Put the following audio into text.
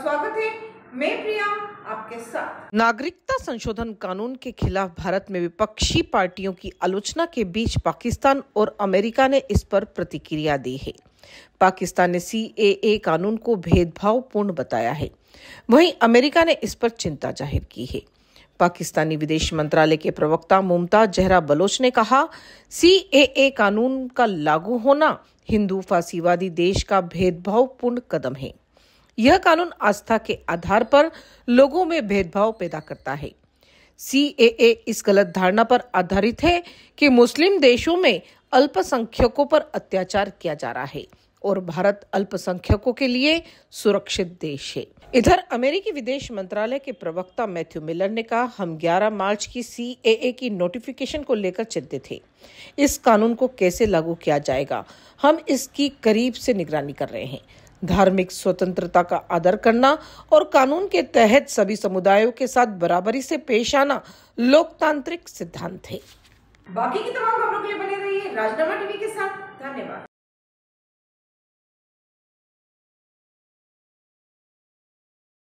स्वागत है मैं प्रिया आपके साथ नागरिकता संशोधन कानून के खिलाफ भारत में विपक्षी पार्टियों की आलोचना के बीच पाकिस्तान और अमेरिका ने इस पर प्रतिक्रिया दी है पाकिस्तान ने सी कानून को भेदभावपूर्ण बताया है वहीं अमेरिका ने इस पर चिंता जाहिर की है पाकिस्तानी विदेश मंत्रालय के प्रवक्ता मुमताज जहरा बलोच ने कहा सी कानून का लागू होना हिंदू फांसीवादी देश का भेदभावपूर्ण कदम है यह कानून आस्था के आधार पर लोगों में भेदभाव पैदा करता है सी इस गलत धारणा पर आधारित है कि मुस्लिम देशों में अल्पसंख्यकों पर अत्याचार किया जा रहा है और भारत अल्पसंख्यकों के लिए सुरक्षित देश है इधर अमेरिकी विदेश मंत्रालय के प्रवक्ता मैथ्यू मिलर ने कहा हम 11 मार्च की सी की नोटिफिकेशन को लेकर चिंतित थे इस कानून को कैसे लागू किया जाएगा हम इसकी करीब से निगरानी कर रहे हैं धार्मिक स्वतंत्रता का आदर करना और कानून के तहत सभी समुदायों के साथ बराबरी से पेश आना लोकतांत्रिक सिद्धांत है बाकी की तमाम खबरों के लिए बने रहिए राजनामा टीवी के साथ धन्यवाद